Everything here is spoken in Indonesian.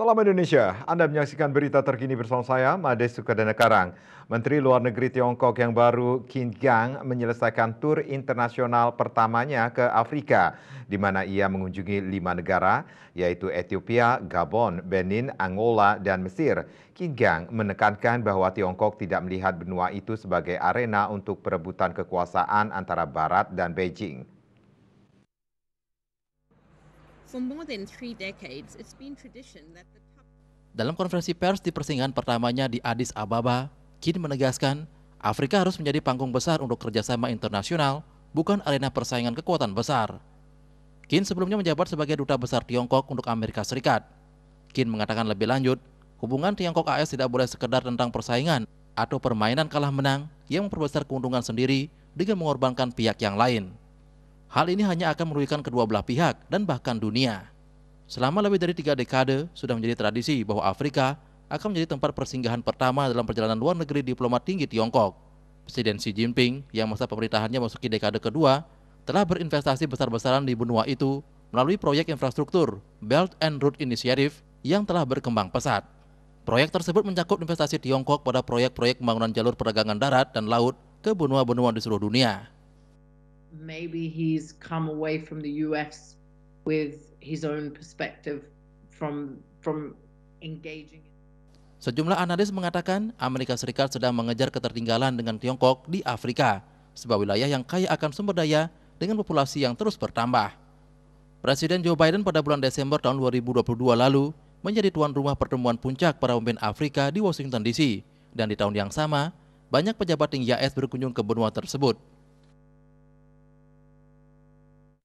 Salam Indonesia, Anda menyaksikan berita terkini bersama saya, Made Sukadana Karang. Menteri Luar Negeri Tiongkok yang baru, Qin Gang, menyelesaikan tur internasional pertamanya ke Afrika, di mana ia mengunjungi lima negara, yaitu Ethiopia, Gabon, Benin, Angola, dan Mesir. Qin Gang menekankan bahwa Tiongkok tidak melihat benua itu sebagai arena untuk perebutan kekuasaan antara Barat dan Beijing. Dalam konferensi pers di persinggahan pertamanya di Addis Ababa, Kin menegaskan Afrika harus menjadi panggung besar untuk kerjasama internasional, bukan arena persaingan kekuatan besar. Kin sebelumnya menjabat sebagai duta besar Tiongkok untuk Amerika Serikat. Kin mengatakan lebih lanjut, hubungan Tiongkok AS tidak boleh sekedar tentang persaingan atau permainan kalah menang yang memperbesar keuntungan sendiri dengan mengorbankan pihak yang lain. Hal ini hanya akan merugikan kedua belah pihak dan bahkan dunia. Selama lebih dari tiga dekade, sudah menjadi tradisi bahwa Afrika akan menjadi tempat persinggahan pertama dalam perjalanan luar negeri diplomat tinggi Tiongkok. Presiden Xi Jinping yang masa pemerintahannya memasuki dekade kedua telah berinvestasi besar-besaran di benua itu melalui proyek infrastruktur Belt and Road Initiative yang telah berkembang pesat. Proyek tersebut mencakup investasi Tiongkok pada proyek-proyek pembangunan jalur perdagangan darat dan laut ke benua-benua di seluruh dunia maybe he's come away from the US with his own perspective from from engaging Sejumlah analis mengatakan Amerika Serikat sedang mengejar ketertinggalan dengan Tiongkok di Afrika, sebuah wilayah yang kaya akan sumber daya dengan populasi yang terus bertambah. Presiden Joe Biden pada bulan Desember tahun 2022 lalu menjadi tuan rumah pertemuan puncak para pemimpin Afrika di Washington DC, dan di tahun yang sama, banyak pejabat tinggi AS berkunjung ke benua tersebut.